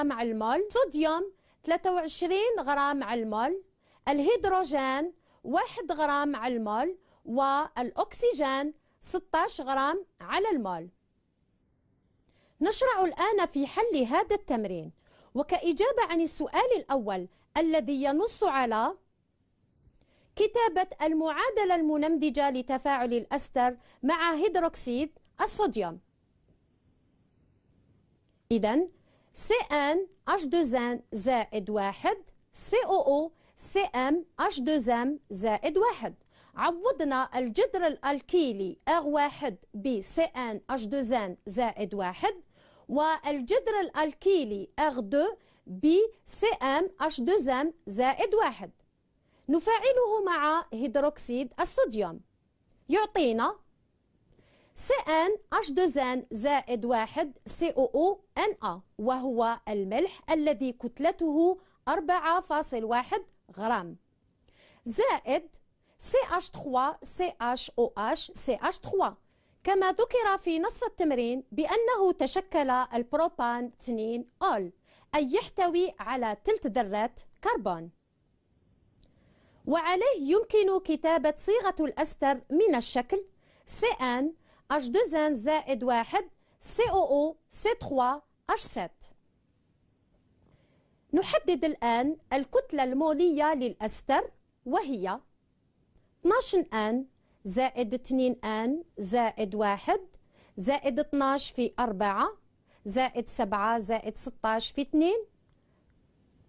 غرام على المول صوديوم 23 غرام على المول الهيدروجين 1 غرام على المول والأكسجين 16 غرام على المول نشرع الآن في حل هذا التمرين وكإجابة عن السؤال الأول الذي ينص على كتابة المعادلة المنمذجه لتفاعل الأستر مع هيدروكسيد الصوديوم إذا سي ان 2 n زائد واحد COO او او 2 m زائد واحد عوضنا الجدر الالكيلي r R1 ب سي ان 2 n زائد واحد والجدر الالكيلي r 2 ب سي ام 2 m زائد واحد نفاعله مع هيدروكسيد الصوديوم يعطينا CN H2N زائد واحد COO NA وهو الملح الذي كتلته 4.1 غرام زائد CH3CHOH CH3 كما ذكر في نص التمرين بأنه تشكل البروبان 2 أول أي يحتوي على تلت ذرات كربون وعليه يمكن كتابة صيغة الأستر من الشكل CN H2N زائد واحد COO C3 H7 نحدد الآن الكتلة المولية للأستر وهي 12N زائد 2N زائد واحد زائد 12 في 4 زائد 7 زائد 16 في 2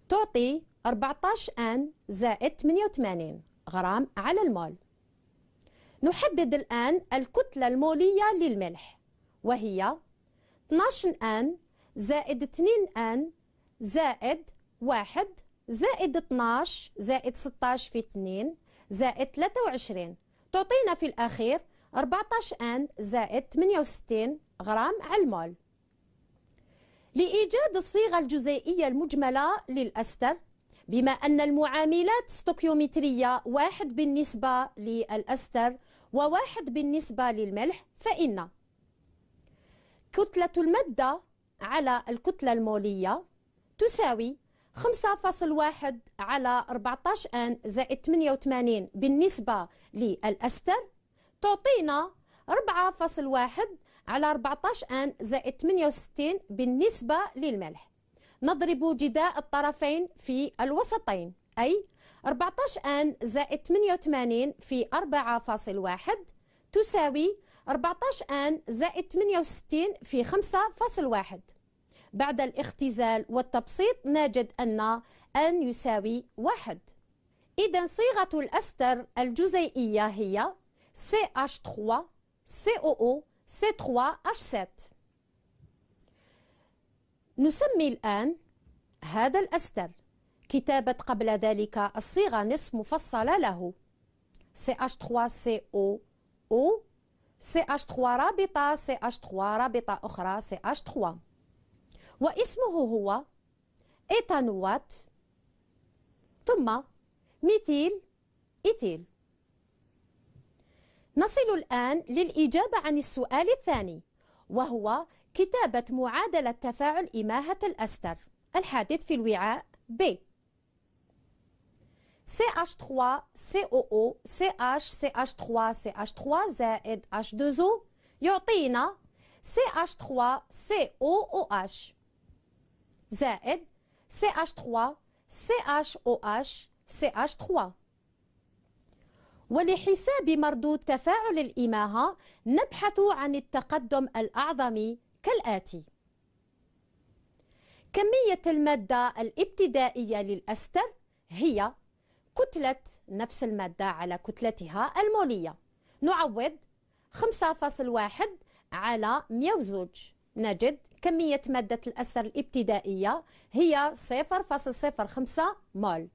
تعطي 14N زائد 88 غرام على المول نحدد الآن الكتلة المولية للملح وهي 12 آن زائد 2 آن زائد 1 زائد 12 زائد 16 في 2 زائد 23 تعطينا في الأخير 14 آن زائد 68 غرام على المول لإيجاد الصيغة الجزيئية المجملة للأستر بما أن المعاملات ستوكيومترية واحد بالنسبة للأستر وواحد بالنسبة للملح فإن كتلة المادة على الكتلة المولية تساوي 5.1 على 14 ان زائد 88 بالنسبة للأستر تعطينا 4.1 على 14 ان زائد 68 بالنسبة للملح نضرب جداء الطرفين في الوسطين أي 14 آن زائد 88 في 4.1 تساوي 14 آن زائد 68 في 5.1 بعد الاختزال والتبسيط نجد أن آن يساوي 1 إذا صيغة الأستر الجزيئية هي CH3 COO C3H7 نسمي الآن هذا الأستر كتابة قبل ذلك الصيغة نصف مفصلة له CH3CO CH3 رابطة CH3 رابطة أخرى CH3 واسمه هو إيتانوات ثم ميثيل إيثيل نصل الآن للإجابة عن السؤال الثاني وهو كتابة معادلة تفاعل إماهة الأستر الحادث في الوعاء B CH3 COO CH CH3 CH3 زائد H2O يعطينا CH3 COOH زائد CH3 CHOH CH3 ولحساب مردود تفاعل الإماهة نبحث عن التقدم الأعظمي كالآتي كمية المادة الابتدائية للأستر هي كتلة نفس المادة على كتلتها المولية نعوض 5.1 على 102 نجد كمية مادة الأستر الابتدائية هي 0.05 مول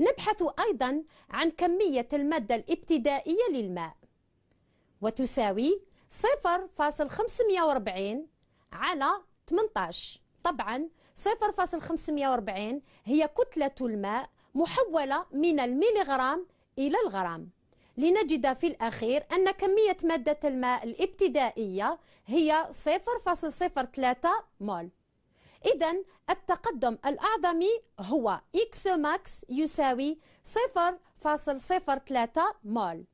نبحث أيضا عن كمية المادة الابتدائية للماء وتساوي صفر فاصل خمسمية واربعين على 18 طبعا صفر فاصل خمسمية واربعين هي كتلة الماء محولة من الميليغرام إلى الغرام لنجد في الأخير أن كمية مادة الماء الابتدائية هي صفر صفر فاصل ثلاثة مول إذا التقدم الأعظمي هو إكس ماكس يساوي صفر صفر فاصل ثلاثة مول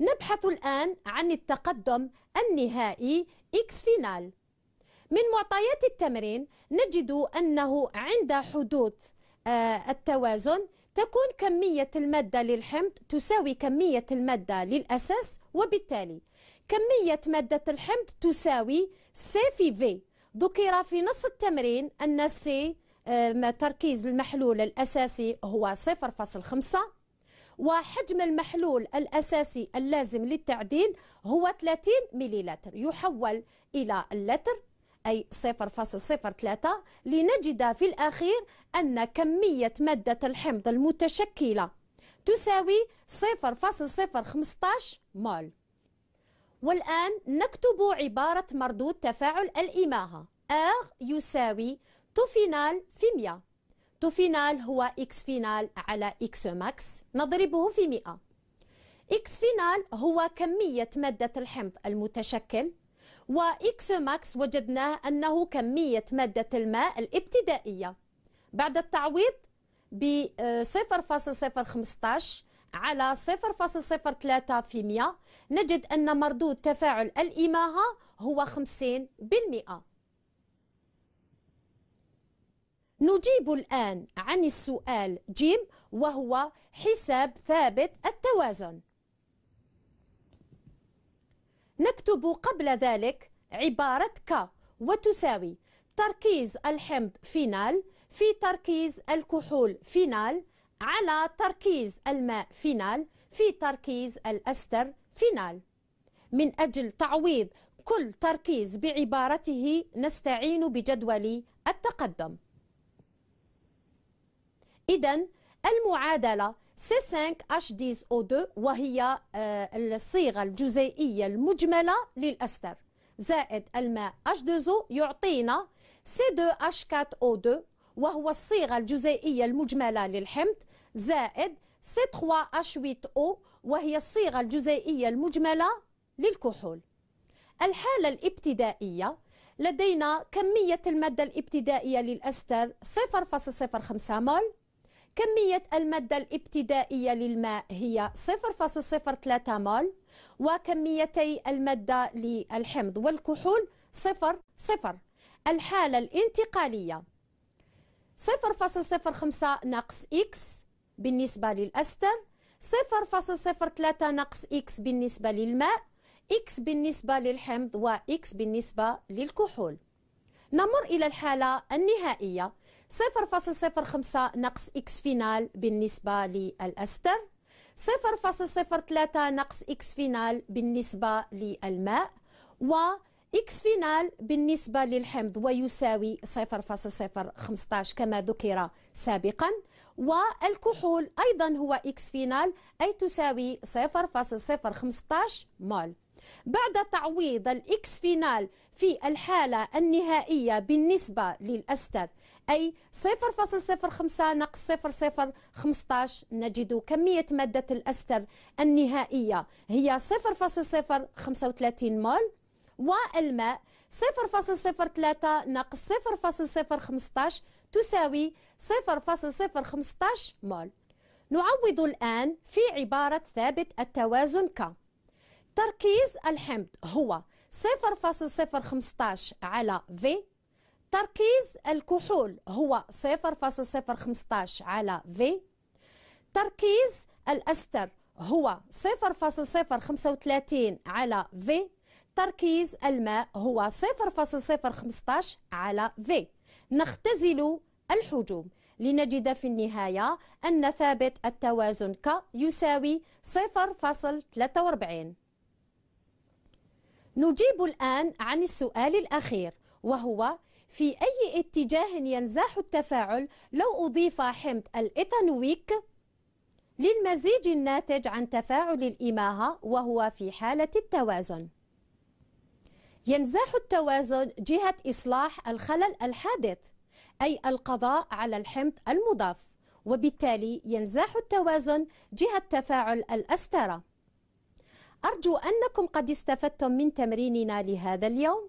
نبحث الآن عن التقدم النهائي إكس فينال من معطيات التمرين نجد أنه عند حدوث آه، التوازن تكون كمية المادة للحمض تساوي كمية المادة للأساس وبالتالي كمية مادة الحمض تساوي سي في في ذكر في نص التمرين أن سي آه، تركيز المحلول الأساسي هو 0.5 وحجم المحلول الأساسي اللازم للتعديل هو 30 مليلتر يحول إلى اللتر أي 0.03 لنجد في الأخير أن كمية مادة الحمض المتشكلة تساوي 0.015 مول والآن نكتب عبارة مردود تفاعل الإماهة R يساوي توفينال في 100 تو فينال هو إكس فينال على إكس ماكس نضربه في 100 إكس فينال هو كمية مادة الحمض المتشكل وإكس ماكس وجدناه أنه كمية مادة الماء الابتدائية بعد التعويض ب 0.015 آه، على 0.03 في 100 نجد أن مردود تفاعل الإماهة هو 50 بالمئة نجيب الآن عن السؤال جيم وهو حساب ثابت التوازن نكتب قبل ذلك عبارة ك وتساوي تركيز الحمض فينال في تركيز الكحول فينال على تركيز الماء فينال في تركيز الأستر فينال من أجل تعويض كل تركيز بعبارته نستعين بجدول التقدم إذا المعادلة C5H10O2 وهي آه، الصيغة الجزيئية المجملة للأستر زائد الماء H2O يعطينا C2H4O2 وهو الصيغة الجزيئية المجملة للحمض زائد C3H8O وهي الصيغة الجزيئية المجملة للكحول الحالة الابتدائية لدينا كمية المادة الابتدائية للأستر 0.05 مول كمية المادة الابتدائية للماء هي 0.03 مول وكميتي المادة للحمض والكحول 0.0 الحالة الانتقالية 0.05 ناقص إكس بالنسبة للأستر 0.03 ناقص إكس بالنسبة للماء إكس بالنسبة للحمض وإكس بالنسبة للكحول نمر إلى الحالة النهائية 0.05 نقص اكس فينال بالنسبة للأستر 0.03 نقص اكس فينال بالنسبة للماء و اكس فينال بالنسبة للحمض ويساوي 0.015 كما ذكر سابقا والكحول أيضا هو اكس فينال أي تساوي 0.015 مول بعد تعويض الاكس فينال في الحالة النهائية بالنسبة للأستر أي 0.05 ناقص 0.015 نجد كمية مادة الأستر النهائية هي 0.035 مول والماء 0.03 ناقص 0.015 تساوي 0.015 مول نعوض الآن في عبارة ثابت التوازن ك تركيز الحمض هو 0.015 على V تركيز الكحول هو 0.015 على في تركيز الأستر هو 0.035 على في تركيز الماء هو 0.015 على في نختزل الحجوم لنجد في النهاية أن ثابت التوازن ك يساوي 0.43 نجيب الآن عن السؤال الأخير وهو في أي اتجاه ينزاح التفاعل لو أضيف حمض الإيثانويك للمزيج الناتج عن تفاعل الإماهة وهو في حالة التوازن ينزاح التوازن جهة إصلاح الخلل الحادث أي القضاء على الحمض المضاف وبالتالي ينزاح التوازن جهة تفاعل الأسترة أرجو أنكم قد استفدتم من تمريننا لهذا اليوم